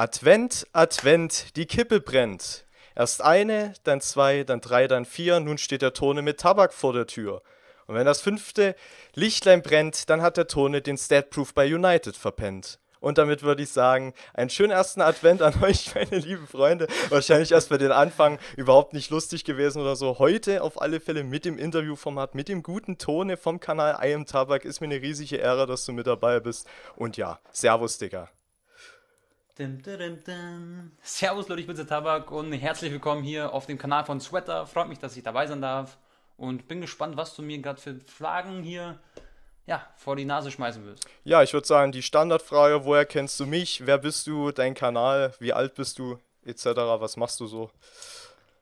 Advent, Advent, die Kippe brennt. Erst eine, dann zwei, dann drei, dann vier, nun steht der Tone mit Tabak vor der Tür. Und wenn das fünfte Lichtlein brennt, dann hat der Tone den Statproof bei United verpennt. Und damit würde ich sagen, einen schönen ersten Advent an euch, meine lieben Freunde. Wahrscheinlich erst bei den Anfang überhaupt nicht lustig gewesen oder so. Heute auf alle Fälle mit dem Interviewformat, mit dem guten Tone vom Kanal I Am Tabak. Ist mir eine riesige Ehre, dass du mit dabei bist. Und ja, Servus, Digga. Dim, dim, dim. Servus Leute, ich bin der Tabak und herzlich willkommen hier auf dem Kanal von Sweater. Freut mich, dass ich dabei sein darf und bin gespannt, was du mir gerade für Fragen hier ja, vor die Nase schmeißen wirst. Ja, ich würde sagen, die Standardfrage, woher kennst du mich, wer bist du, dein Kanal, wie alt bist du, etc., was machst du so?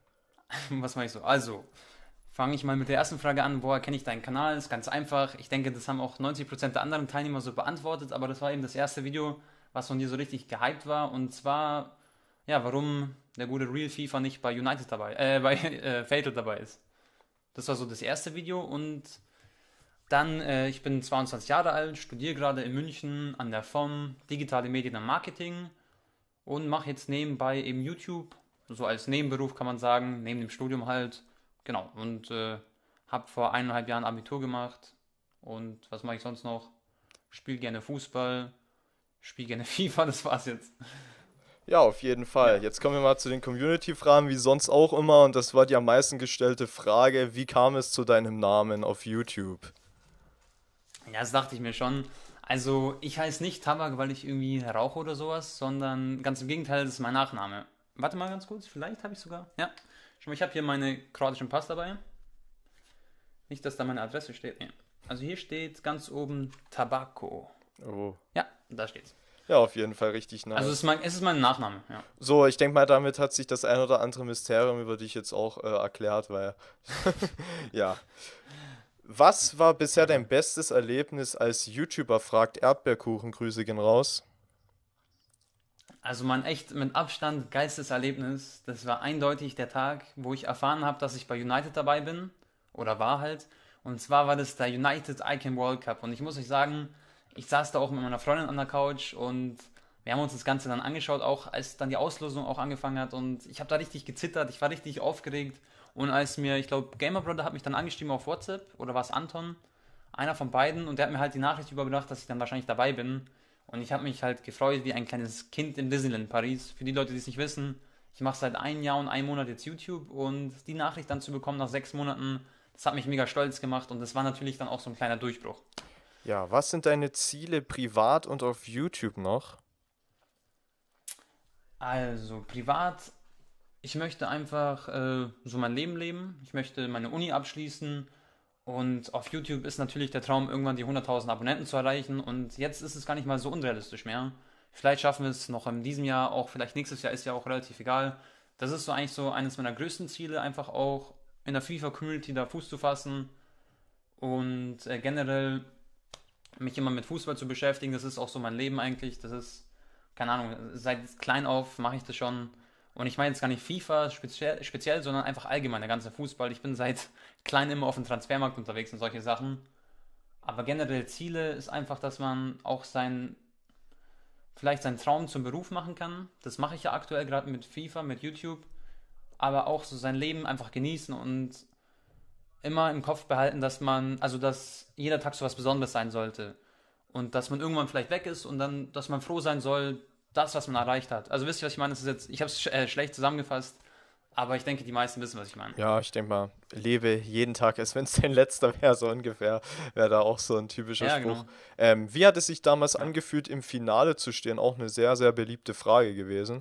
was mache ich so? Also, fange ich mal mit der ersten Frage an, woher kenne ich deinen Kanal? Ist ganz einfach. Ich denke, das haben auch 90% der anderen Teilnehmer so beantwortet, aber das war eben das erste Video, was von dir so richtig gehypt war. Und zwar, ja, warum der gute Real FIFA nicht bei United dabei, äh, bei äh, Fatal dabei ist. Das war so das erste Video und dann, äh, ich bin 22 Jahre alt, studiere gerade in München an der FOM, digitale Medien und Marketing und mache jetzt nebenbei eben YouTube, so als Nebenberuf kann man sagen, neben dem Studium halt. Genau, und äh, habe vor eineinhalb Jahren Abitur gemacht und was mache ich sonst noch? Spiele gerne Fußball, Spiel gerne FIFA, das war's jetzt. Ja, auf jeden Fall. Ja. Jetzt kommen wir mal zu den Community-Fragen, wie sonst auch immer. Und das war die am meisten gestellte Frage: Wie kam es zu deinem Namen auf YouTube? Ja, das dachte ich mir schon. Also, ich heiße nicht Tabak, weil ich irgendwie rauche oder sowas, sondern ganz im Gegenteil, das ist mein Nachname. Warte mal ganz kurz, vielleicht habe ich sogar. Ja, schon mal, ich habe hier meine kroatischen Pass dabei. Nicht, dass da meine Adresse steht. Nee. Also, hier steht ganz oben Tabako. Oh. Ja, da steht's. Ja, auf jeden Fall richtig nice. Also es ist mein, es ist mein Nachname, ja. So, ich denke mal, damit hat sich das ein oder andere Mysterium über dich jetzt auch äh, erklärt, weil ja. Was war bisher dein bestes Erlebnis als YouTuber? Fragt Erdbeerkuchen. Grüße gehen raus. Also mein echt mit Abstand geistes Erlebnis. Das war eindeutig der Tag, wo ich erfahren habe, dass ich bei United dabei bin oder war halt. Und zwar war das der United Icon World Cup. Und ich muss euch sagen, ich saß da auch mit meiner Freundin an der Couch und wir haben uns das Ganze dann angeschaut, auch als dann die Auslosung auch angefangen hat und ich habe da richtig gezittert, ich war richtig aufgeregt und als mir, ich glaube, Gamer Brother hat mich dann angeschrieben auf WhatsApp oder war es Anton, einer von beiden und der hat mir halt die Nachricht überbracht, dass ich dann wahrscheinlich dabei bin und ich habe mich halt gefreut wie ein kleines Kind in Disneyland Paris. Für die Leute, die es nicht wissen, ich mache seit einem Jahr und einem Monat jetzt YouTube und die Nachricht dann zu bekommen nach sechs Monaten, das hat mich mega stolz gemacht und das war natürlich dann auch so ein kleiner Durchbruch. Ja, was sind deine Ziele privat und auf YouTube noch? Also, privat, ich möchte einfach äh, so mein Leben leben. Ich möchte meine Uni abschließen. Und auf YouTube ist natürlich der Traum, irgendwann die 100.000 Abonnenten zu erreichen. Und jetzt ist es gar nicht mal so unrealistisch mehr. Vielleicht schaffen wir es noch in diesem Jahr, auch vielleicht nächstes Jahr ist ja auch relativ egal. Das ist so eigentlich so eines meiner größten Ziele, einfach auch in der FIFA-Community da Fuß zu fassen und äh, generell mich immer mit Fußball zu beschäftigen. Das ist auch so mein Leben eigentlich. Das ist, keine Ahnung, seit klein auf mache ich das schon. Und ich meine jetzt gar nicht FIFA speziell, speziell, sondern einfach allgemein der ganze Fußball. Ich bin seit klein immer auf dem Transfermarkt unterwegs und solche Sachen. Aber generell Ziele ist einfach, dass man auch sein, vielleicht seinen Traum zum Beruf machen kann. Das mache ich ja aktuell gerade mit FIFA, mit YouTube. Aber auch so sein Leben einfach genießen und immer im Kopf behalten, dass man, also dass jeder Tag so was Besonderes sein sollte. Und dass man irgendwann vielleicht weg ist und dann, dass man froh sein soll, das, was man erreicht hat. Also wisst ihr, was ich meine? Das ist jetzt, ich habe es sch äh, schlecht zusammengefasst, aber ich denke, die meisten wissen, was ich meine. Ja, ich denke mal, lebe jeden Tag, als wenn es dein letzter wäre, so ungefähr, wäre da auch so ein typischer ja, Spruch. Genau. Ähm, wie hat es sich damals ja. angefühlt, im Finale zu stehen? Auch eine sehr, sehr beliebte Frage gewesen.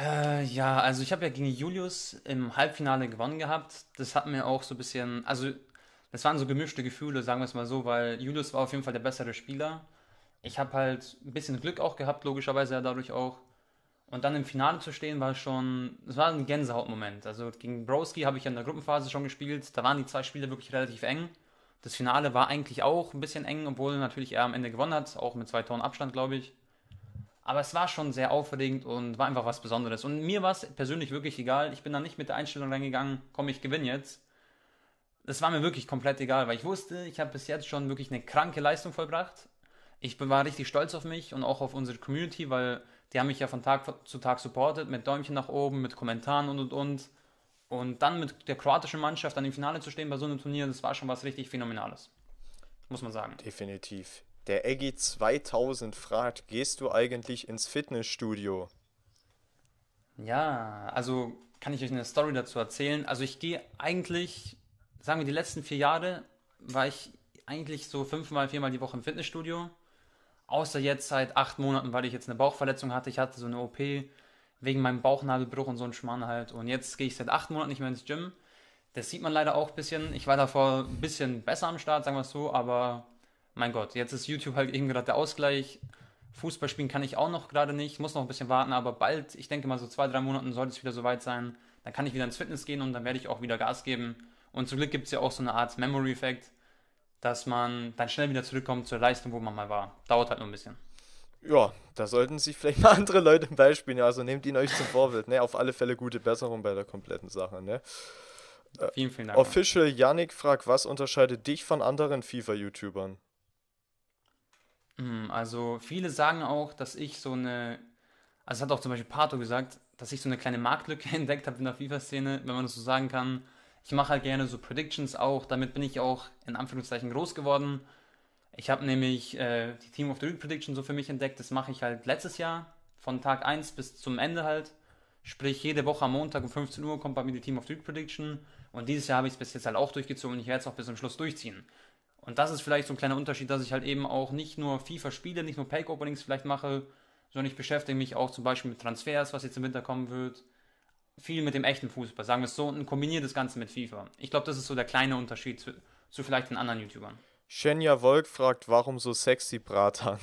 Äh, ja, also ich habe ja gegen Julius im Halbfinale gewonnen gehabt. Das hat mir auch so ein bisschen, also das waren so gemischte Gefühle, sagen wir es mal so, weil Julius war auf jeden Fall der bessere Spieler. Ich habe halt ein bisschen Glück auch gehabt, logischerweise ja dadurch auch. Und dann im Finale zu stehen, war schon, es war ein Gänsehautmoment. Also gegen Broski habe ich ja in der Gruppenphase schon gespielt. Da waren die zwei Spiele wirklich relativ eng. Das Finale war eigentlich auch ein bisschen eng, obwohl natürlich er am Ende gewonnen hat, auch mit zwei Toren Abstand, glaube ich. Aber es war schon sehr aufregend und war einfach was Besonderes. Und mir war es persönlich wirklich egal. Ich bin da nicht mit der Einstellung reingegangen, komm, ich gewinne jetzt. Das war mir wirklich komplett egal, weil ich wusste, ich habe bis jetzt schon wirklich eine kranke Leistung vollbracht. Ich war richtig stolz auf mich und auch auf unsere Community, weil die haben mich ja von Tag zu Tag supportet, mit Däumchen nach oben, mit Kommentaren und und und. Und dann mit der kroatischen Mannschaft dann im Finale zu stehen bei so einem Turnier, das war schon was richtig Phänomenales. Muss man sagen. Definitiv. Der Eggy 2000 fragt, gehst du eigentlich ins Fitnessstudio? Ja, also kann ich euch eine Story dazu erzählen. Also ich gehe eigentlich, sagen wir die letzten vier Jahre, war ich eigentlich so fünfmal, viermal die Woche im Fitnessstudio. Außer jetzt seit acht Monaten, weil ich jetzt eine Bauchverletzung hatte. Ich hatte so eine OP wegen meinem Bauchnabelbruch und so ein Schmarrn halt. Und jetzt gehe ich seit acht Monaten nicht mehr ins Gym. Das sieht man leider auch ein bisschen. Ich war davor ein bisschen besser am Start, sagen wir es so, aber mein Gott, jetzt ist YouTube halt eben gerade der Ausgleich. Fußball spielen kann ich auch noch gerade nicht, muss noch ein bisschen warten, aber bald, ich denke mal so zwei, drei Monaten sollte es wieder soweit sein. Dann kann ich wieder ins Fitness gehen und dann werde ich auch wieder Gas geben. Und zum Glück gibt es ja auch so eine Art Memory effekt dass man dann schnell wieder zurückkommt zur Leistung, wo man mal war. Dauert halt nur ein bisschen. Ja, da sollten sich vielleicht mal andere Leute ein Beispiel nehmen. Also nehmt ihn euch zum Vorbild. Ne? Auf alle Fälle gute Besserung bei der kompletten Sache. Ne? Vielen, vielen Dank. Official Yannick fragt, was unterscheidet dich von anderen FIFA-YouTubern? Mm, also viele sagen auch, dass ich so eine, also hat auch zum Beispiel Pato gesagt, dass ich so eine kleine Marktlücke entdeckt habe in der FIFA-Szene, wenn man das so sagen kann. Ich mache halt gerne so Predictions auch, damit bin ich auch in Anführungszeichen groß geworden. Ich habe nämlich äh, die Team of the Week Prediction so für mich entdeckt, das mache ich halt letztes Jahr, von Tag 1 bis zum Ende halt. Sprich, jede Woche am Montag um 15 Uhr kommt bei mir die Team of the Week Prediction und dieses Jahr habe ich es bis jetzt halt auch durchgezogen und ich werde es auch bis zum Schluss durchziehen. Und das ist vielleicht so ein kleiner Unterschied, dass ich halt eben auch nicht nur FIFA spiele, nicht nur Pack-Openings vielleicht mache, sondern ich beschäftige mich auch zum Beispiel mit Transfers, was jetzt im Winter kommen wird. Viel mit dem echten Fußball, sagen wir es so, und kombiniere das Ganze mit FIFA. Ich glaube, das ist so der kleine Unterschied zu, zu vielleicht den anderen YouTubern. Shenja Wolk fragt, warum so sexy Bratan?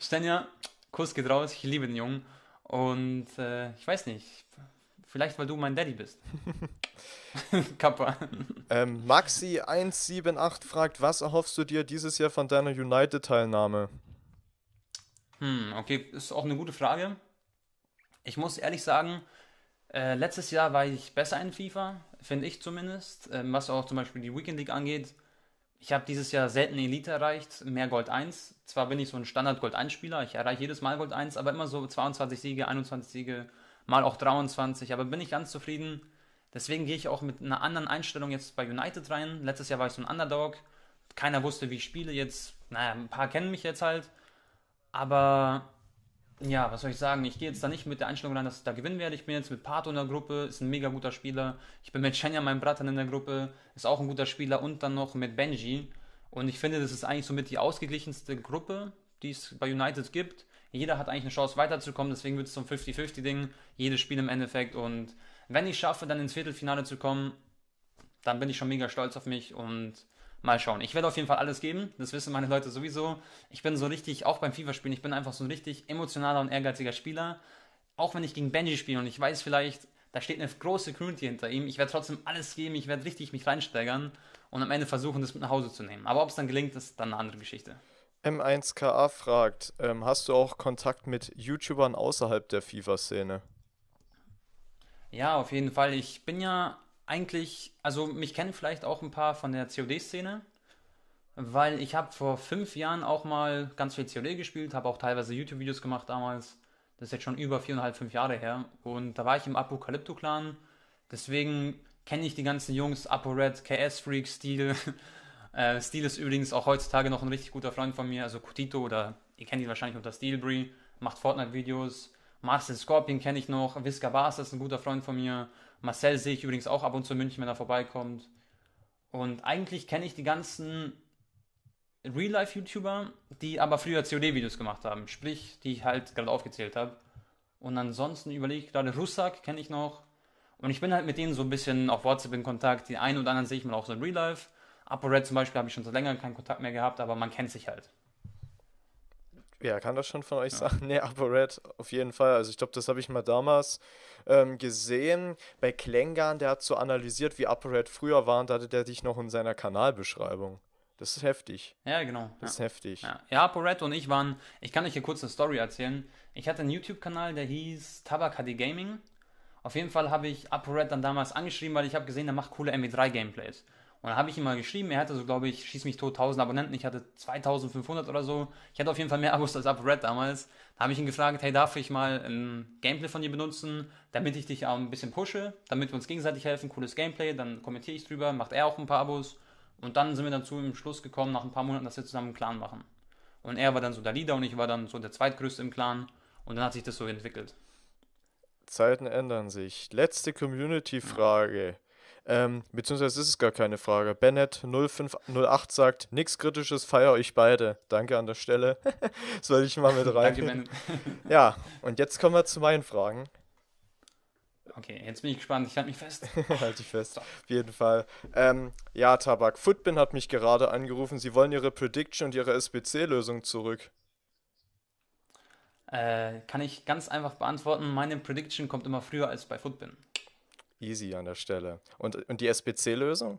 Shenja, Kuss geht raus, ich liebe den Jungen. Und äh, ich weiß nicht, Vielleicht, weil du mein Daddy bist. Kappa. Ähm, Maxi178 fragt, was erhoffst du dir dieses Jahr von deiner United-Teilnahme? Hm, okay, ist auch eine gute Frage. Ich muss ehrlich sagen, äh, letztes Jahr war ich besser in FIFA, finde ich zumindest, ähm, was auch zum Beispiel die Weekend League angeht. Ich habe dieses Jahr selten Elite erreicht, mehr Gold 1. Zwar bin ich so ein Standard Gold 1 Spieler, ich erreiche jedes Mal Gold 1, aber immer so 22 Siege, 21 Siege, mal auch 23, aber bin ich ganz zufrieden. Deswegen gehe ich auch mit einer anderen Einstellung jetzt bei United rein. Letztes Jahr war ich so ein Underdog. Keiner wusste, wie ich spiele. Jetzt, naja, ein paar kennen mich jetzt halt. Aber ja, was soll ich sagen? Ich gehe jetzt da nicht mit der Einstellung rein, dass ich da gewinnen werde. Ich bin jetzt mit Pato in der Gruppe, ist ein mega guter Spieler. Ich bin mit Shenya, meinem Bruder, in der Gruppe, ist auch ein guter Spieler. Und dann noch mit Benji. Und ich finde, das ist eigentlich somit die ausgeglichenste Gruppe, die es bei United gibt. Jeder hat eigentlich eine Chance weiterzukommen, deswegen wird es so ein 50-50-Ding, jedes Spiel im Endeffekt. Und wenn ich schaffe, dann ins Viertelfinale zu kommen, dann bin ich schon mega stolz auf mich und mal schauen. Ich werde auf jeden Fall alles geben, das wissen meine Leute sowieso. Ich bin so richtig, auch beim FIFA-Spielen, ich bin einfach so ein richtig emotionaler und ehrgeiziger Spieler. Auch wenn ich gegen Benji spiele und ich weiß vielleicht, da steht eine große Community hinter ihm, ich werde trotzdem alles geben, ich werde richtig mich reinsteigern und am Ende versuchen, das mit nach Hause zu nehmen. Aber ob es dann gelingt, ist dann eine andere Geschichte. M1KA fragt, ähm, hast du auch Kontakt mit YouTubern außerhalb der FIFA-Szene? Ja, auf jeden Fall. Ich bin ja eigentlich, also mich kennen vielleicht auch ein paar von der COD-Szene, weil ich habe vor fünf Jahren auch mal ganz viel COD gespielt, habe auch teilweise YouTube-Videos gemacht damals. Das ist jetzt schon über viereinhalb, fünf Jahre her. Und da war ich im Apokalypto-Clan. Deswegen kenne ich die ganzen Jungs, ApoRed, KS-Freak, Steel. Äh, Steel ist übrigens auch heutzutage noch ein richtig guter Freund von mir, also Kutito oder ihr kennt ihn wahrscheinlich unter Steelbree, macht Fortnite-Videos. Marcel Scorpion kenne ich noch, Visca Bars ist ein guter Freund von mir. Marcel sehe ich übrigens auch ab und zu in München, wenn er vorbeikommt. Und eigentlich kenne ich die ganzen Real-Life-YouTuber, die aber früher COD-Videos gemacht haben, sprich, die ich halt gerade aufgezählt habe. Und ansonsten überlege ich gerade, Russak kenne ich noch. Und ich bin halt mit denen so ein bisschen auf WhatsApp in Kontakt. Die einen oder anderen sehe ich mal auch so in Real Life. ApoRed zum Beispiel habe ich schon seit längerem keinen Kontakt mehr gehabt, aber man kennt sich halt. Ja, kann das schon von euch ja. sagen? Nee, ApoRed auf jeden Fall. Also ich glaube, das habe ich mal damals ähm, gesehen. Bei Klängern. der hat so analysiert, wie ApoRed früher war und da hatte der dich noch in seiner Kanalbeschreibung. Das ist heftig. Ja, genau. Das ja. ist heftig. Ja, ja Porretto und ich waren, ich kann euch hier kurz eine Story erzählen. Ich hatte einen YouTube-Kanal, der hieß Tabak HD Gaming. Auf jeden Fall habe ich ApoRed dann damals angeschrieben, weil ich habe gesehen, der macht coole MW3-Gameplays. Und da habe ich ihm mal geschrieben, er hatte so, glaube ich, schieß mich tot 1000 Abonnenten, ich hatte 2500 oder so. Ich hatte auf jeden Fall mehr Abos als UpRed damals. Da habe ich ihn gefragt, hey, darf ich mal ein Gameplay von dir benutzen, damit ich dich auch ein bisschen pushe, damit wir uns gegenseitig helfen, cooles Gameplay, dann kommentiere ich drüber, macht er auch ein paar Abos. Und dann sind wir dann zu im Schluss gekommen, nach ein paar Monaten, dass wir zusammen einen Clan machen. Und er war dann so der Leader und ich war dann so der zweitgrößte im Clan. Und dann hat sich das so entwickelt. Zeiten ändern sich. Letzte Community-Frage. Ähm, beziehungsweise ist es gar keine Frage. Bennett0508 sagt, nichts Kritisches, feier euch beide. Danke an der Stelle. das werde ich mal mit rein. Danke, Bennett. ja, und jetzt kommen wir zu meinen Fragen. Okay, jetzt bin ich gespannt. Ich halte mich fest. halte ich fest. So. Auf jeden Fall. Ähm, ja, Tabak. Footbin hat mich gerade angerufen. Sie wollen ihre Prediction und ihre SBC-Lösung zurück. Äh, kann ich ganz einfach beantworten. Meine Prediction kommt immer früher als bei Footbin easy an der Stelle. Und, und die SBC-Lösung?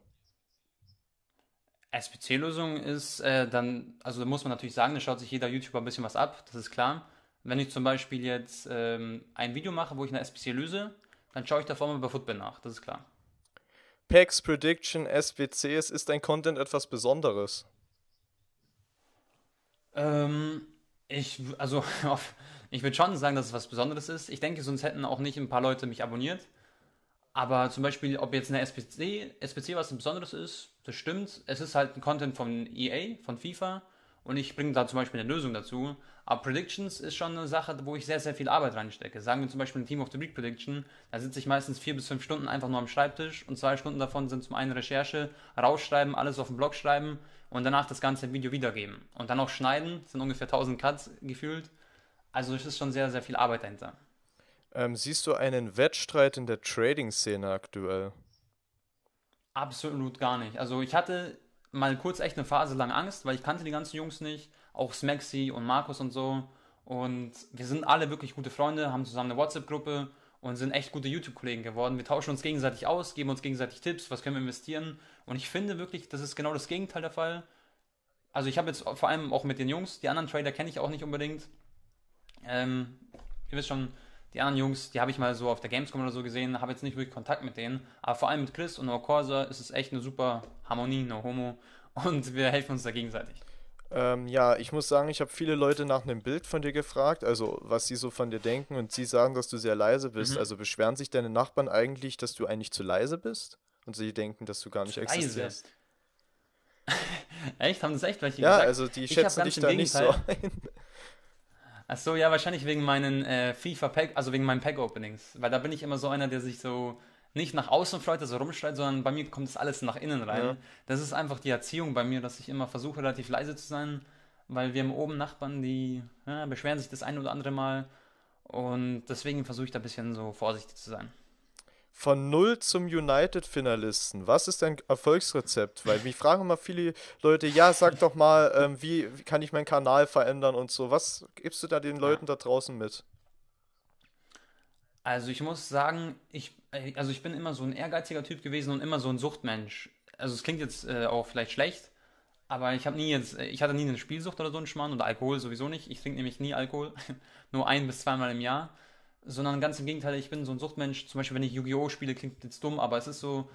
SPC-Lösung ist äh, dann, also da muss man natürlich sagen, da schaut sich jeder YouTuber ein bisschen was ab, das ist klar. Wenn ich zum Beispiel jetzt ähm, ein Video mache, wo ich eine SPC löse, dann schaue ich davor mal bei Footbin nach, das ist klar. PEX, Prediction, SPCs, ist dein Content etwas Besonderes? Ähm, ich, also, ich würde schon sagen, dass es was Besonderes ist. Ich denke, sonst hätten auch nicht ein paar Leute mich abonniert. Aber zum Beispiel, ob jetzt eine SPC, SPC was Besonderes ist, das stimmt. Es ist halt ein Content von EA, von FIFA. Und ich bringe da zum Beispiel eine Lösung dazu. Aber Predictions ist schon eine Sache, wo ich sehr, sehr viel Arbeit reinstecke. Sagen wir zum Beispiel ein Team of the Week Prediction, da sitze ich meistens vier bis fünf Stunden einfach nur am Schreibtisch und zwei Stunden davon sind zum einen Recherche, rausschreiben, alles auf den Blog schreiben und danach das ganze Video wiedergeben. Und dann auch schneiden, das sind ungefähr 1000 Cuts gefühlt. Also es ist schon sehr, sehr viel Arbeit dahinter. Ähm, siehst du einen Wettstreit in der Trading-Szene aktuell? Absolut gar nicht. Also ich hatte mal kurz echt eine Phase lang Angst, weil ich kannte die ganzen Jungs nicht, auch Smaxi und Markus und so. Und wir sind alle wirklich gute Freunde, haben zusammen eine WhatsApp-Gruppe und sind echt gute YouTube-Kollegen geworden. Wir tauschen uns gegenseitig aus, geben uns gegenseitig Tipps, was können wir investieren. Und ich finde wirklich, das ist genau das Gegenteil der Fall. Also ich habe jetzt vor allem auch mit den Jungs, die anderen Trader kenne ich auch nicht unbedingt. Ähm, ihr wisst schon, die anderen Jungs, die habe ich mal so auf der Gamescom oder so gesehen, habe jetzt nicht wirklich Kontakt mit denen. Aber vor allem mit Chris und Corsa ist es echt eine super Harmonie, no homo. Und wir helfen uns da gegenseitig. Ähm, ja, ich muss sagen, ich habe viele Leute nach einem Bild von dir gefragt, also was sie so von dir denken und sie sagen, dass du sehr leise bist. Mhm. Also beschweren sich deine Nachbarn eigentlich, dass du eigentlich zu leise bist und sie denken, dass du gar nicht zu existierst. Leise. echt? Haben das echt welche ja, gesagt? Ja, also die ich schätzen dich da Gegenteil. nicht so ein. Ach so, ja, wahrscheinlich wegen meinen äh, FIFA-Pack, also wegen meinen Pack-Openings. Weil da bin ich immer so einer, der sich so nicht nach außen freut, also rumschreit, sondern bei mir kommt das alles nach innen rein. Ja. Das ist einfach die Erziehung bei mir, dass ich immer versuche, relativ leise zu sein, weil wir haben oben Nachbarn, die ja, beschweren sich das ein oder andere Mal. Und deswegen versuche ich da ein bisschen so vorsichtig zu sein von null zum United-Finalisten. Was ist dein Erfolgsrezept? Weil mich fragen immer viele Leute, ja, sag doch mal, ähm, wie, wie, kann ich meinen Kanal verändern und so. Was gibst du da den Leuten da draußen mit? Also ich muss sagen, ich, äh, also ich bin immer so ein ehrgeiziger Typ gewesen und immer so ein Suchtmensch. Also es klingt jetzt äh, auch vielleicht schlecht, aber ich habe nie jetzt, äh, ich hatte nie eine Spielsucht oder so einen Schmarrn oder Alkohol sowieso nicht. Ich trinke nämlich nie Alkohol, nur ein bis zweimal im Jahr sondern ganz im Gegenteil, ich bin so ein Suchtmensch. Zum Beispiel, wenn ich Yu-Gi-Oh! spiele, klingt jetzt dumm, aber es ist so,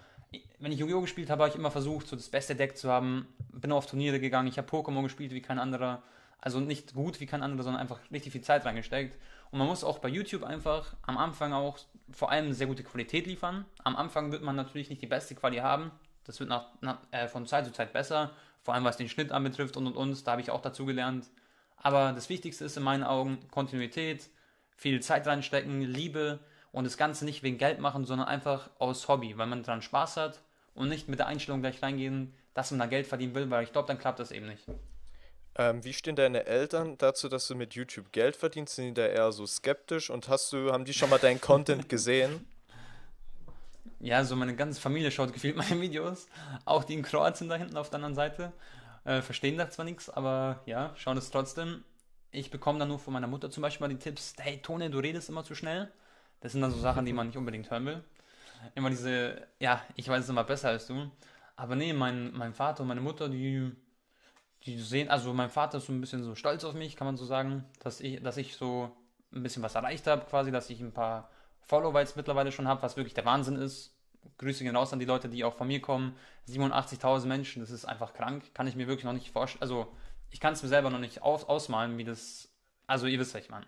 wenn ich Yu-Gi-Oh! gespielt habe, habe ich immer versucht, so das beste Deck zu haben. Bin auf Turniere gegangen, ich habe Pokémon gespielt wie kein anderer. Also nicht gut wie kein anderer, sondern einfach richtig viel Zeit reingesteckt. Und man muss auch bei YouTube einfach am Anfang auch vor allem sehr gute Qualität liefern. Am Anfang wird man natürlich nicht die beste Quali haben. Das wird nach, nach äh, von Zeit zu Zeit besser. Vor allem was den Schnitt anbetrifft und und und. Da habe ich auch dazu gelernt. Aber das Wichtigste ist in meinen Augen Kontinuität viel Zeit reinstecken, Liebe und das Ganze nicht wegen Geld machen, sondern einfach aus Hobby, weil man dran Spaß hat und nicht mit der Einstellung gleich reingehen, dass man da Geld verdienen will, weil ich glaube, dann klappt das eben nicht. Ähm, wie stehen deine Eltern dazu, dass du mit YouTube Geld verdienst? Sind die da eher so skeptisch und hast du, haben die schon mal deinen Content gesehen? Ja, so meine ganze Familie schaut gefühlt meine Videos. Auch die in Kroatien da hinten auf der anderen Seite. Äh, verstehen da zwar nichts, aber ja, schauen es trotzdem ich bekomme dann nur von meiner Mutter zum Beispiel mal die Tipps, hey Tone, du redest immer zu schnell. Das sind dann so Sachen, die man nicht unbedingt hören will. Immer diese, ja, ich weiß es immer besser als du. Aber nee, mein, mein Vater und meine Mutter, die, die sehen, also mein Vater ist so ein bisschen so stolz auf mich, kann man so sagen, dass ich, dass ich so ein bisschen was erreicht habe, quasi, dass ich ein paar Follower jetzt mittlerweile schon habe, was wirklich der Wahnsinn ist. Grüße gehen raus an die Leute, die auch von mir kommen. 87.000 Menschen, das ist einfach krank. Kann ich mir wirklich noch nicht vorstellen. Also, ich kann es mir selber noch nicht aus ausmalen, wie das. Also ihr wisst, was ich meine.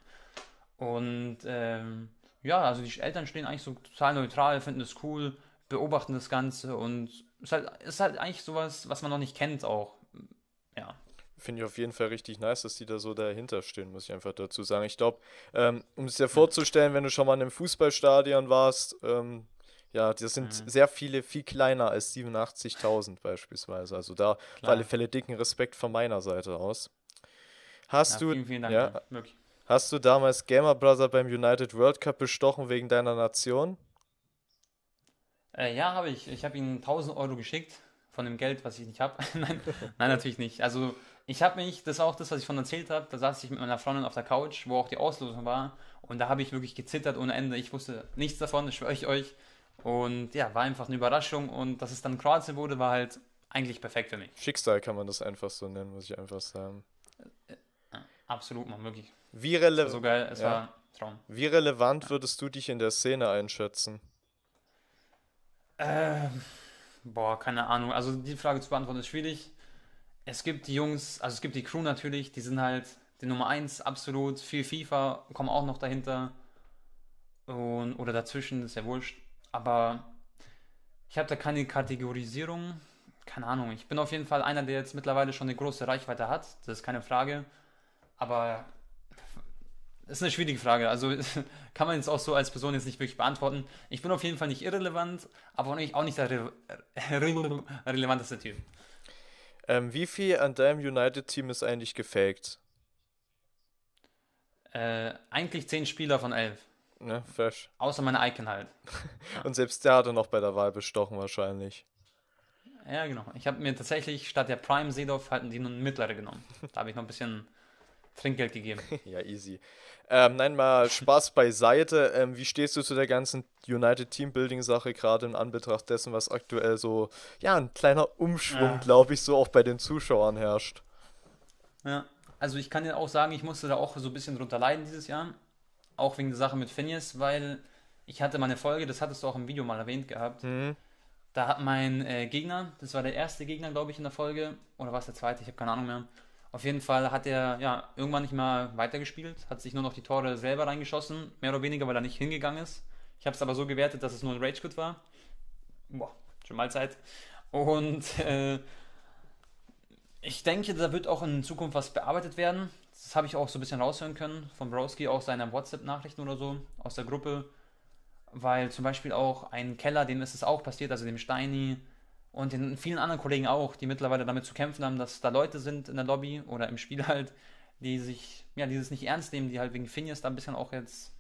Und ähm, ja, also die Eltern stehen eigentlich so total neutral, finden es cool, beobachten das Ganze und es ist halt, ist halt eigentlich sowas, was man noch nicht kennt auch. Ja. Finde ich auf jeden Fall richtig nice, dass die da so dahinter stehen, muss ich einfach dazu sagen. Ich glaube, ähm, um es dir vorzustellen, wenn du schon mal in einem Fußballstadion warst, ähm, ja, das sind mhm. sehr viele, viel kleiner als 87.000 beispielsweise. Also da auf alle Fälle dicken Respekt von meiner Seite aus. Hast ja, du, vielen, vielen Dank, ja, hast du damals Gamer Brother beim United World Cup bestochen wegen deiner Nation? Äh, ja, habe ich. Ich habe ihnen 1000 Euro geschickt von dem Geld, was ich nicht habe. nein, nein, natürlich nicht. Also ich habe mich, das ist auch das, was ich von erzählt habe, da saß ich mit meiner Freundin auf der Couch, wo auch die Auslosung war und da habe ich wirklich gezittert ohne Ende. Ich wusste nichts davon, ich schwöre ich euch. Und ja, war einfach eine Überraschung und dass es dann Kroatien wurde, war halt eigentlich perfekt für mich. Schicksal kann man das einfach so nennen, muss ich einfach sagen. Äh, äh, absolut, man, wirklich. Wie, rele so geil, ja. Wie relevant ja. würdest du dich in der Szene einschätzen? Ähm, boah, keine Ahnung. Also die Frage zu beantworten ist schwierig. Es gibt die Jungs, also es gibt die Crew natürlich, die sind halt die Nummer 1 absolut, viel FIFA, kommen auch noch dahinter. Und, oder dazwischen, ist ja wurscht. Aber ich habe da keine Kategorisierung. Keine Ahnung. Ich bin auf jeden Fall einer, der jetzt mittlerweile schon eine große Reichweite hat. Das ist keine Frage. Aber ist eine schwierige Frage. Also kann man jetzt auch so als Person jetzt nicht wirklich beantworten. Ich bin auf jeden Fall nicht irrelevant, aber auch nicht, auch nicht der re re relevanteste Typ. Ähm, wie viel an deinem United-Team ist eigentlich gefaked? Äh, eigentlich 10 Spieler von 11. Ne, fresh. Außer meine Icon halt. und selbst der hatte noch bei der Wahl bestochen wahrscheinlich. Ja, genau. Ich habe mir tatsächlich statt der Prime Seedorf hatten die nun mittlere genommen. Da habe ich noch ein bisschen Trinkgeld gegeben. ja, easy. Ähm, nein, mal Spaß beiseite. Ähm, wie stehst du zu der ganzen United Team Building sache gerade in Anbetracht dessen, was aktuell so, ja, ein kleiner Umschwung, ja. glaube ich, so auch bei den Zuschauern herrscht? Ja, also ich kann dir auch sagen, ich musste da auch so ein bisschen drunter leiden dieses Jahr auch wegen der Sache mit Phineas, weil ich hatte mal eine Folge, das hattest du auch im Video mal erwähnt gehabt. Mhm. Da hat mein äh, Gegner, das war der erste Gegner, glaube ich, in der Folge, oder war es der zweite, ich habe keine Ahnung mehr. Auf jeden Fall hat er ja irgendwann nicht mehr weitergespielt, hat sich nur noch die Tore selber reingeschossen, mehr oder weniger, weil er nicht hingegangen ist. Ich habe es aber so gewertet, dass es nur ein Rage Quit war. Boah, schon Mahlzeit. Und äh, ich denke, da wird auch in Zukunft was bearbeitet werden das habe ich auch so ein bisschen raushören können von Broski, auch seiner WhatsApp-Nachrichten oder so, aus der Gruppe. Weil zum Beispiel auch ein Keller, dem ist es auch passiert, also dem Steini und den vielen anderen Kollegen auch, die mittlerweile damit zu kämpfen haben, dass da Leute sind in der Lobby oder im Spiel halt, die sich, ja, dieses nicht ernst nehmen, die halt wegen Phineas da ein bisschen auch jetzt,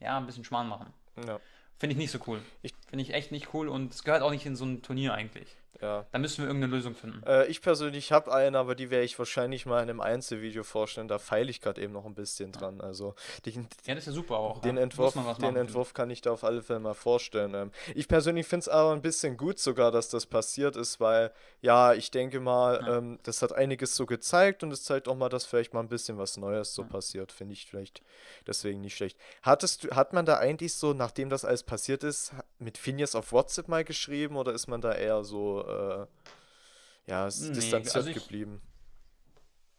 ja, ein bisschen Schmarrn machen. Ja. Finde ich nicht so cool. Finde ich echt nicht cool und es gehört auch nicht in so ein Turnier eigentlich. Ja. Da müssen wir irgendeine Lösung finden. Äh, ich persönlich habe einen, aber die werde ich wahrscheinlich mal in einem Einzelvideo vorstellen. Da feile ich gerade eben noch ein bisschen dran. Ja. Also den, ja, das ist ja super auch. Den, ja. Entwurf, den Entwurf kann ich da auf alle Fälle mal vorstellen. Ähm, ich persönlich finde es aber ein bisschen gut sogar, dass das passiert ist, weil ja, ich denke mal, ähm, das hat einiges so gezeigt und es zeigt auch mal, dass vielleicht mal ein bisschen was Neues so passiert. Finde ich vielleicht deswegen nicht schlecht. Hattest du, hat man da eigentlich so, nachdem das alles passiert ist, mit Phineas auf WhatsApp mal geschrieben oder ist man da eher so äh, ja, nee, distanziert also ich, geblieben.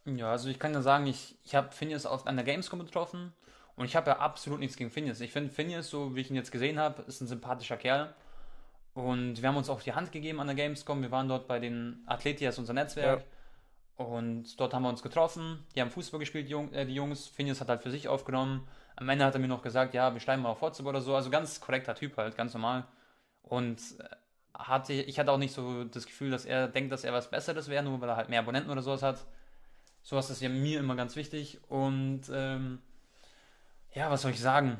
Ja, also ich kann ja sagen, ich, ich habe Phineas auf, an der Gamescom getroffen und ich habe ja absolut nichts gegen Phineas. Ich finde Phineas, so wie ich ihn jetzt gesehen habe, ist ein sympathischer Kerl. Und wir haben uns auch die Hand gegeben an der Gamescom. Wir waren dort bei den Athletias, unser Netzwerk. Ja. Und dort haben wir uns getroffen. Die haben Fußball gespielt, äh, die Jungs. Phineas hat halt für sich aufgenommen. Am Ende hat er mir noch gesagt, ja, wir steigen mal auf WhatsApp oder so. Also ganz korrekter Typ halt, ganz normal. Und äh, hatte ich hatte auch nicht so das Gefühl, dass er denkt, dass er was Besseres wäre, nur weil er halt mehr Abonnenten oder sowas hat. Sowas ist ja mir immer ganz wichtig. Und ähm, ja, was soll ich sagen?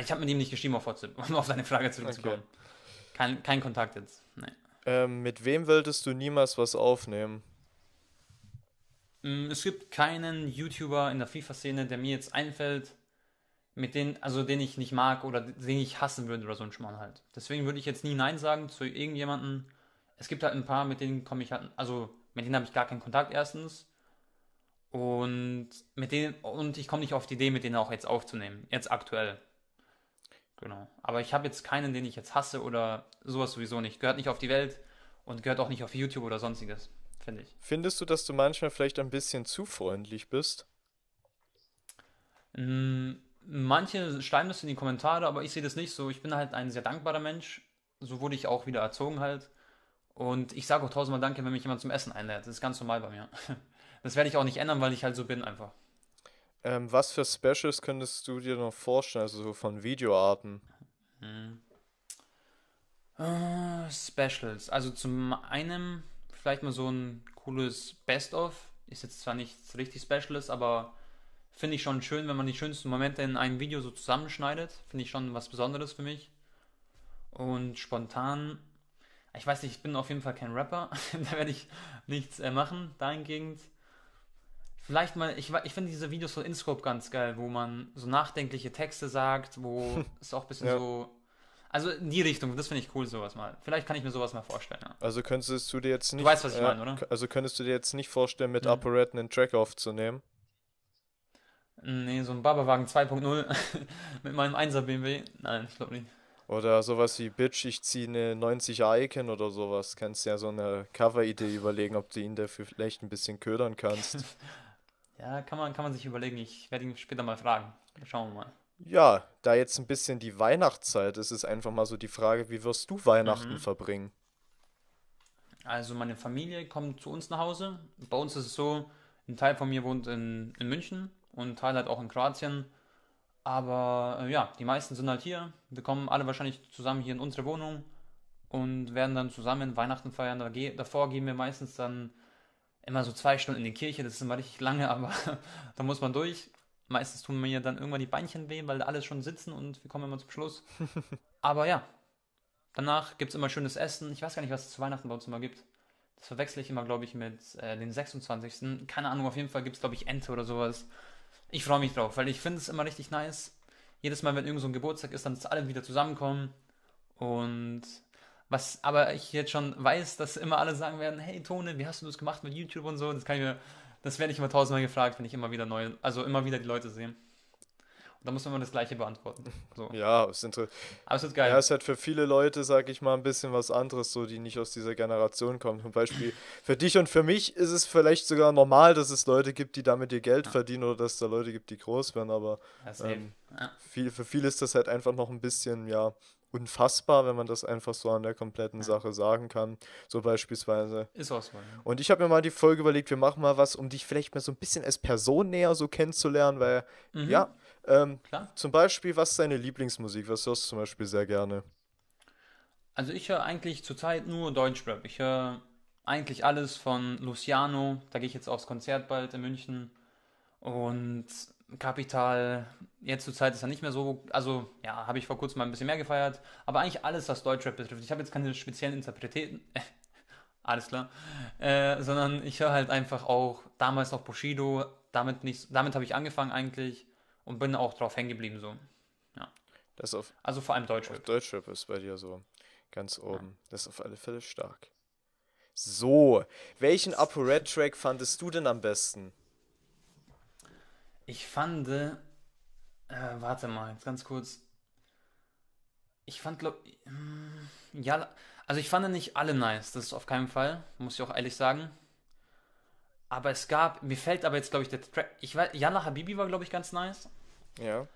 Ich habe mit ihm nicht geschrieben auf WhatsApp, um auf deine Frage zurückzukommen. Okay. Kein, kein Kontakt jetzt. Nee. Ähm, mit wem wolltest du niemals was aufnehmen? Mm, es gibt keinen YouTuber in der FIFA-Szene, der mir jetzt einfällt, mit denen, also den ich nicht mag oder den ich hassen würde oder so ein Schmarrn halt. Deswegen würde ich jetzt nie Nein sagen zu irgendjemandem. Es gibt halt ein paar, mit denen komme ich halt, also mit denen habe ich gar keinen Kontakt erstens. Und mit denen, und ich komme nicht auf die Idee, mit denen auch jetzt aufzunehmen. Jetzt aktuell. Genau. Aber ich habe jetzt keinen, den ich jetzt hasse oder sowas sowieso nicht. Gehört nicht auf die Welt und gehört auch nicht auf YouTube oder sonstiges, finde ich. Findest du, dass du manchmal vielleicht ein bisschen zu freundlich bist? Mmh manche schreiben das in die Kommentare, aber ich sehe das nicht so. Ich bin halt ein sehr dankbarer Mensch. So wurde ich auch wieder erzogen halt. Und ich sage auch tausendmal Danke, wenn mich jemand zum Essen einlädt. Das ist ganz normal bei mir. Das werde ich auch nicht ändern, weil ich halt so bin einfach. Ähm, was für Specials könntest du dir noch vorstellen, also so von Videoarten? Hm. Uh, Specials. Also zum einen vielleicht mal so ein cooles Best-of. Ist jetzt zwar nichts richtig Specials, aber finde ich schon schön, wenn man die schönsten Momente in einem Video so zusammenschneidet. Finde ich schon was Besonderes für mich. Und spontan, ich weiß nicht, ich bin auf jeden Fall kein Rapper. da werde ich nichts äh, machen, dahingegen. Vielleicht mal, ich, ich finde diese Videos von Inscope ganz geil, wo man so nachdenkliche Texte sagt, wo es auch ein bisschen ja. so. Also in die Richtung, das finde ich cool, sowas mal. Vielleicht kann ich mir sowas mal vorstellen. Ja. Also könntest du dir jetzt nicht. Du weißt, was ich äh, meine, oder? Also könntest du dir jetzt nicht vorstellen, mit mhm. Upper Red einen Track aufzunehmen? Nee, so ein Barberwagen 2.0 mit meinem 1er BMW. Nein, ich glaube nicht. Oder sowas wie Bitch, ich ziehe eine 90er Icon oder sowas. Kannst ja so eine Cover-Idee überlegen, ob du ihn dafür vielleicht ein bisschen ködern kannst. ja, kann man, kann man sich überlegen. Ich werde ihn später mal fragen. Schauen wir mal. Ja, da jetzt ein bisschen die Weihnachtszeit ist, ist einfach mal so die Frage, wie wirst du Weihnachten mhm. verbringen? Also meine Familie kommt zu uns nach Hause. Bei uns ist es so, ein Teil von mir wohnt in, in München, und Teil halt auch in Kroatien. Aber äh, ja, die meisten sind halt hier. Wir kommen alle wahrscheinlich zusammen hier in unsere Wohnung und werden dann zusammen Weihnachten feiern. Davor gehen wir meistens dann immer so zwei Stunden in die Kirche. Das ist immer richtig lange, aber da muss man durch. Meistens tun mir dann irgendwann die Beinchen weh, weil da alles schon sitzen und wir kommen immer zum Schluss. aber ja, danach gibt es immer schönes Essen. Ich weiß gar nicht, was es zu Weihnachten bei uns immer gibt. Das verwechsle ich immer, glaube ich, mit äh, den 26. Keine Ahnung, auf jeden Fall gibt es, glaube ich, Ente oder sowas. Ich freue mich drauf, weil ich finde es immer richtig nice. Jedes Mal, wenn irgend so ein Geburtstag ist, dann dass alle wieder zusammenkommen. Und was aber ich jetzt schon weiß, dass immer alle sagen werden, hey Tone, wie hast du das gemacht mit YouTube und so? Das kann ich mir, das werde ich immer tausendmal gefragt, wenn ich immer wieder neue, also immer wieder die Leute sehe. Da muss man das gleiche beantworten. So. Ja, ist Aber es ist geil. Ja, ist halt für viele Leute, sag ich mal, ein bisschen was anderes, so die nicht aus dieser Generation kommen. Zum Beispiel für dich und für mich ist es vielleicht sogar normal, dass es Leute gibt, die damit ihr Geld ja. verdienen oder dass es da Leute gibt, die groß werden, aber ähm, ja. viel, für viele ist das halt einfach noch ein bisschen, ja, unfassbar, wenn man das einfach so an der kompletten ja. Sache sagen kann. So beispielsweise. Ist was, so. Und ich habe mir mal die Folge überlegt, wir machen mal was, um dich vielleicht mal so ein bisschen als Person näher so kennenzulernen, weil mhm. ja, ähm, Klar. Zum Beispiel, was ist deine Lieblingsmusik? Was hörst du zum Beispiel sehr gerne? Also ich höre eigentlich zurzeit nur Deutschrap. Ich höre eigentlich alles von Luciano. Da gehe ich jetzt aufs Konzert bald in München. Und Kapital, jetzt zurzeit ist er nicht mehr so, also ja, habe ich vor kurzem mal ein bisschen mehr gefeiert, aber eigentlich alles, was Deutschrap betrifft. Ich habe jetzt keine speziellen Interpreten, alles klar, äh, sondern ich höre halt einfach auch damals noch Bushido, damit, damit habe ich angefangen eigentlich, und bin auch drauf hängen geblieben so. Ja. Das auf, also vor allem Deutschrap. Deutschrap ist bei dir so ganz oben. Ja. Das ist auf alle Fälle stark. So, welchen Apo Red Track fandest du denn am besten? Ich fand, äh, warte mal, ganz kurz. Ich fand, glaub, hm, ja, also ich fand nicht alle nice, das ist auf keinen Fall, muss ich auch ehrlich sagen. Aber es gab, mir fällt aber jetzt, glaube ich, der Track, ich weiß, Jana Habibi war, glaube ich, ganz nice. Ja.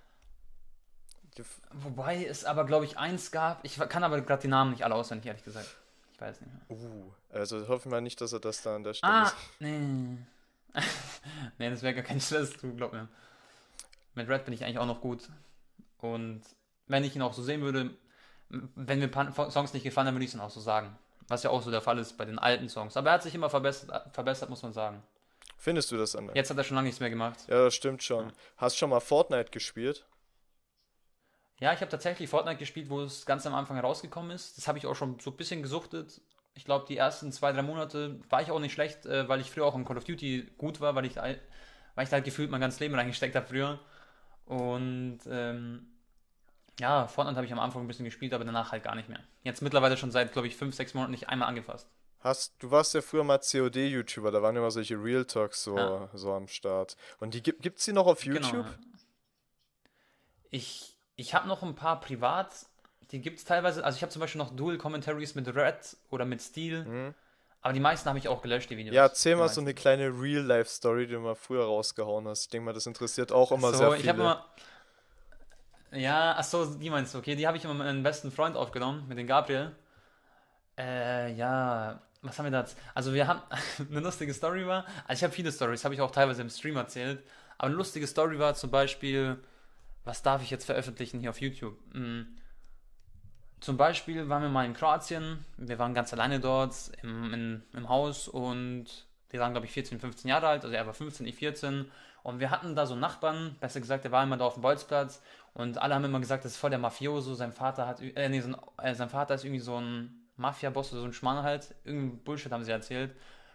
Wobei es aber, glaube ich, eins gab. Ich kann aber gerade die Namen nicht alle auswendig, ehrlich gesagt. Ich weiß nicht mehr. Uh, also hoffen wir nicht, dass er das da an der Stelle. Ah, nee. nee, das wäre gar kein Stress, du glaub mir. Mit Red bin ich eigentlich auch noch gut. Und wenn ich ihn auch so sehen würde, wenn mir Songs nicht gefallen, dann würde ich es dann auch so sagen. Was ja auch so der Fall ist bei den alten Songs. Aber er hat sich immer verbessert, äh, verbessert muss man sagen. Findest du das anders? Jetzt hat er schon lange nichts mehr gemacht. Ja, das stimmt schon. Ja. Hast schon mal Fortnite gespielt? Ja, ich habe tatsächlich Fortnite gespielt, wo es ganz am Anfang herausgekommen ist. Das habe ich auch schon so ein bisschen gesuchtet. Ich glaube, die ersten zwei, drei Monate war ich auch nicht schlecht, äh, weil ich früher auch in Call of Duty gut war, weil ich, weil ich da halt gefühlt mein ganzes Leben reingesteckt habe früher. Und ähm, ja, Fortnite habe ich am Anfang ein bisschen gespielt, aber danach halt gar nicht mehr. Jetzt mittlerweile schon seit, glaube ich, fünf, sechs Monaten nicht einmal angefasst. Hast, du warst ja früher mal COD-YouTuber, da waren immer solche Real Talks so, ah. so am Start. Und die gibt es die noch auf genau. YouTube? Genau. Ich, ich habe noch ein paar privat, die gibt es teilweise, also ich habe zum Beispiel noch Dual-Commentaries mit Red oder mit Steel, mhm. aber die meisten habe ich auch gelöscht, die Videos. Ja, erzähl mal so eine kleine Real-Life-Story, die du mal früher rausgehauen hast. Ich denke mal, das interessiert auch immer so, sehr viele. Ich immer, ja, achso, die meinst du, okay, die habe ich immer mit meinem besten Freund aufgenommen, mit dem Gabriel. Äh, ja, was haben wir da jetzt? Also wir haben eine lustige Story war, also ich habe viele Stories, habe ich auch teilweise im Stream erzählt, aber eine lustige Story war zum Beispiel, was darf ich jetzt veröffentlichen hier auf YouTube? Hm. Zum Beispiel waren wir mal in Kroatien, wir waren ganz alleine dort im, in, im Haus und wir waren glaube ich 14, 15 Jahre alt, also er war 15, ich 14 und wir hatten da so einen Nachbarn, besser gesagt, der war immer da auf dem Bolzplatz und alle haben immer gesagt, das ist voll der Mafioso, sein Vater hat, äh, nee, sein, äh, sein Vater ist irgendwie so ein Mafia-Boss oder so ein Schmarrn halt. Irgendein Bullshit haben sie erzählt.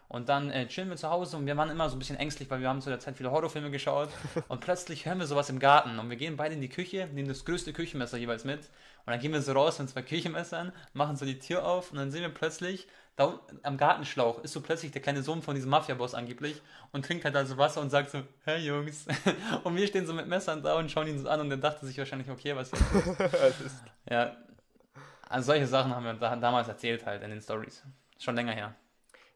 Und dann äh, chillen wir zu Hause und wir waren immer so ein bisschen ängstlich, weil wir haben zu der Zeit viele Horrorfilme geschaut. Und plötzlich hören wir sowas im Garten und wir gehen beide in die Küche, nehmen das größte Küchenmesser jeweils mit. Und dann gehen wir so raus mit zwei Küchenmessern, machen so die Tür auf und dann sehen wir plötzlich, da unten am Gartenschlauch ist so plötzlich der kleine Sohn von diesem Mafia-Boss angeblich und trinkt halt also Wasser und sagt so, hey Jungs. und wir stehen so mit Messern da und schauen ihn so an und der dachte sich wahrscheinlich, okay, was ist das? ja, also solche Sachen haben wir damals erzählt halt in den Stories. Schon länger her.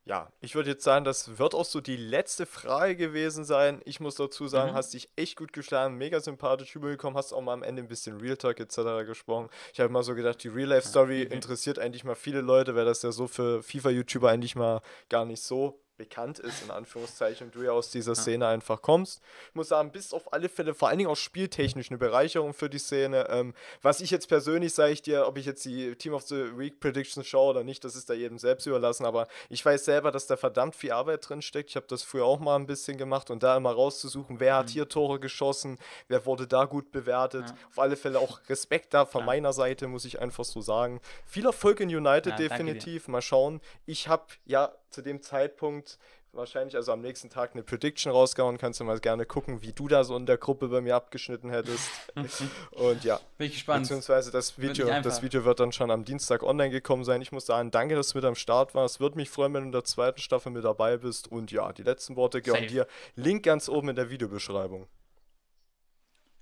Ja, ich würde jetzt sagen, das wird auch so die letzte Frage gewesen sein. Ich muss dazu sagen, mhm. hast dich echt gut geschlagen, mega sympathisch rübergekommen, hast auch mal am Ende ein bisschen Real Talk etc. gesprochen. Ich habe mal so gedacht, die Real-Life-Story ja, okay. Mhm. interessiert eigentlich mal viele Leute, weil das ja so für FIFA-YouTuber eigentlich mal gar nicht so bekannt ist, in Anführungszeichen, du ja aus dieser Szene einfach kommst. Ich muss sagen, bist auf alle Fälle, vor allen Dingen auch spieltechnisch eine Bereicherung für die Szene. Ähm, was ich jetzt persönlich, sage ich dir, ob ich jetzt die Team of the Week Prediction schaue oder nicht, das ist da jedem selbst überlassen, aber ich weiß selber, dass da verdammt viel Arbeit drin steckt. Ich habe das früher auch mal ein bisschen gemacht und da immer rauszusuchen, wer hat mhm. hier Tore geschossen, wer wurde da gut bewertet. Ja. Auf alle Fälle auch Respekt da von ja. meiner Seite, muss ich einfach so sagen. Viel Erfolg in United ja, definitiv. Mal schauen. Ich habe ja zu dem Zeitpunkt wahrscheinlich, also am nächsten Tag eine Prediction rausgehauen. Kannst du mal gerne gucken, wie du da so in der Gruppe bei mir abgeschnitten hättest. und ja. Bin ich gespannt. Beziehungsweise das Video, das Video wird dann schon am Dienstag online gekommen sein. Ich muss sagen, danke, dass du mit am Start warst. Würde mich freuen, wenn du in der zweiten Staffel mit dabei bist. Und ja, die letzten Worte gehören dir. Link ganz oben in der Videobeschreibung.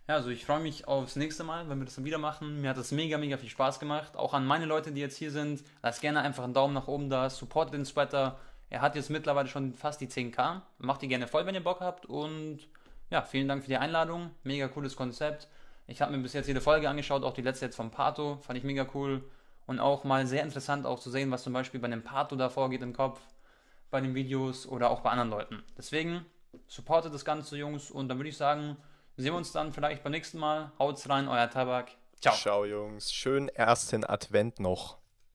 Ja, also ich freue mich aufs nächste Mal, wenn wir das dann wieder machen. Mir hat das mega, mega viel Spaß gemacht. Auch an meine Leute, die jetzt hier sind. Lasst gerne einfach einen Daumen nach oben da. Support den Sweater. Er hat jetzt mittlerweile schon fast die 10k. Macht die gerne voll, wenn ihr Bock habt. Und ja, vielen Dank für die Einladung. Mega cooles Konzept. Ich habe mir bis jetzt jede Folge angeschaut, auch die letzte jetzt vom Pato. Fand ich mega cool. Und auch mal sehr interessant auch zu sehen, was zum Beispiel bei dem Pato da vorgeht im Kopf, bei den Videos oder auch bei anderen Leuten. Deswegen supportet das Ganze, Jungs. Und dann würde ich sagen, sehen wir uns dann vielleicht beim nächsten Mal. Haut's rein, euer Tabak. Ciao. Ciao, Jungs. Schönen ersten Advent noch.